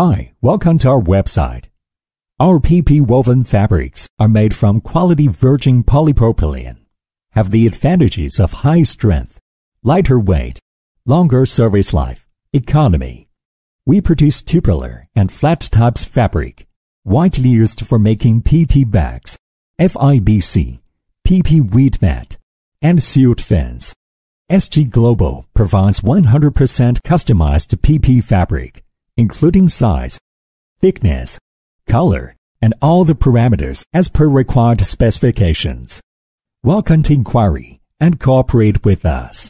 Hi, welcome to our website. Our PP woven fabrics are made from quality virgin polypropylene, have the advantages of high strength, lighter weight, longer service life, economy. We produce tubular and flat types fabric, widely used for making PP bags, FIBC, PP weed mat, and sealed fence. SG Global provides 100% customized PP fabric including size, thickness, color, and all the parameters as per required specifications. Welcome to inquiry and cooperate with us.